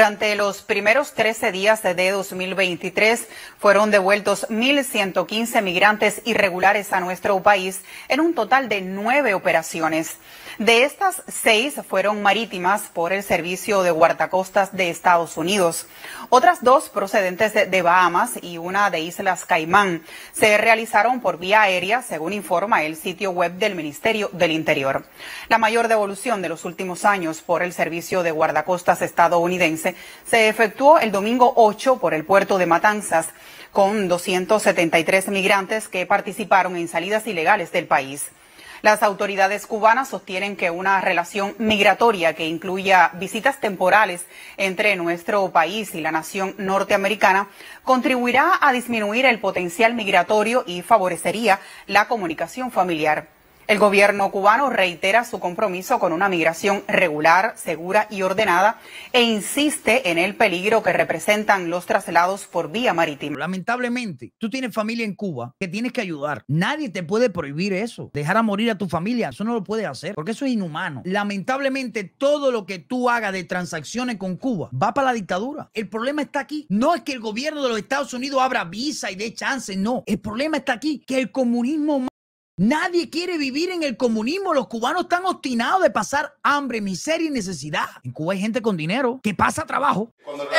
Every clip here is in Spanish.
Durante los primeros 13 días de 2023 fueron devueltos 1.115 migrantes irregulares a nuestro país en un total de nueve operaciones. De estas, seis fueron marítimas por el Servicio de Guardacostas de Estados Unidos. Otras dos procedentes de, Bahamas y una de Islas Caimán se realizaron por vía aérea, según informa el sitio web del Ministerio del Interior. La mayor devolución de los últimos años por el Servicio de Guardacostas estadounidense se efectuó el domingo 8 por el puerto de Matanzas con 273 migrantes que participaron en salidas ilegales del país. Las autoridades cubanas sostienen que una relación migratoria que incluya visitas temporales entre nuestro país y la nación norteamericana contribuirá a disminuir el potencial migratorio y favorecería la comunicación familiar. El gobierno cubano reitera su compromiso con una migración regular, segura y ordenada e insiste en el peligro que representan los traslados por vía marítima. Lamentablemente, tú tienes familia en Cuba que tienes que ayudar. Nadie te puede prohibir eso. Dejar a morir a tu familia, eso no lo puedes hacer porque eso es inhumano. Lamentablemente, todo lo que tú hagas de transacciones con Cuba va para la dictadura. El problema está aquí. No es que el gobierno de los Estados Unidos abra visa y dé chance, no. El problema está aquí, que el comunismo Nadie quiere vivir en el comunismo. Los cubanos están obstinados de pasar hambre, miseria y necesidad. En Cuba hay gente con dinero que pasa trabajo.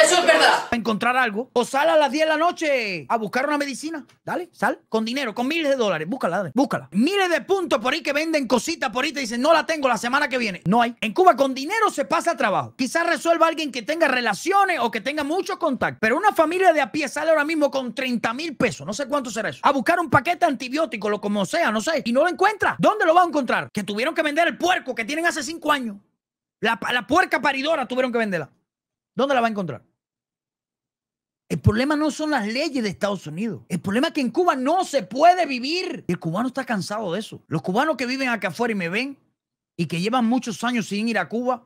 Eso es verdad. encontrar algo. O sale a las 10 de la noche a buscar una medicina. Dale, sal. Con dinero, con miles de dólares. Búscala, dale. Búscala. Miles de puntos por ahí que venden cositas por ahí. Te dicen, no la tengo la semana que viene. No hay. En Cuba con dinero se pasa trabajo. Quizás resuelva alguien que tenga relaciones o que tenga muchos contactos. Pero una familia de a pie sale ahora mismo con 30 mil pesos. No sé cuánto será eso. A buscar un paquete antibiótico, lo como sea. No sé y no lo encuentra, ¿dónde lo va a encontrar? Que tuvieron que vender el puerco que tienen hace cinco años. La, puerca paridora tuvieron que venderla. ¿Dónde la va a encontrar? El problema no son las leyes de Estados Unidos. El problema es que en Cuba no se puede vivir. El cubano está cansado de eso. Los cubanos que viven acá afuera y me ven y que llevan muchos años sin ir a Cuba,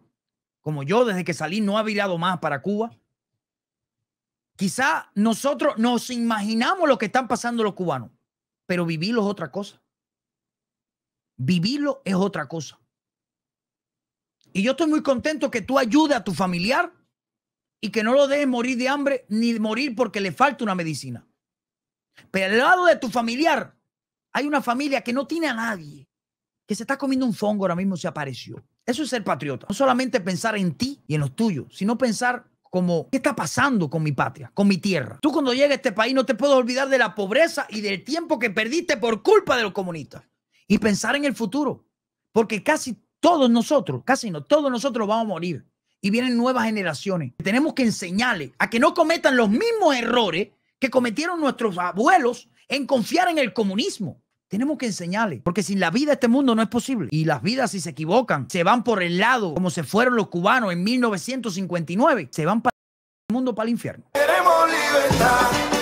como yo desde que salí no ha virado más para Cuba. Quizá nosotros nos imaginamos lo que están pasando los cubanos, pero vivirlo es otra cosa. Vivirlo es otra cosa. Y yo estoy muy contento que tú ayudes a tu familiar y que no lo dejes morir de hambre ni morir porque le falta una medicina. Pero al lado de tu familiar hay una familia que no tiene a nadie, que se está comiendo un fongo ahora mismo, se apareció. Eso es ser patriota. No solamente pensar en ti y en los tuyos, sino pensar como, ¿qué está pasando con mi patria, con mi tierra? Tú cuando llegues a este país no te puedes olvidar de la pobreza y del tiempo que perdiste por culpa de los comunistas y pensar en el futuro, porque casi todos nosotros, casi no, todos nosotros vamos a morir y vienen nuevas generaciones. Tenemos que enseñarles a que no cometan los mismos errores que cometieron nuestros abuelos en confiar en el comunismo. Tenemos que enseñarles, porque sin la vida este mundo no es posible. Y las vidas, si se equivocan, se van por el lado, como se fueron los cubanos en 1959, se van para el mundo, para el infierno. libertad.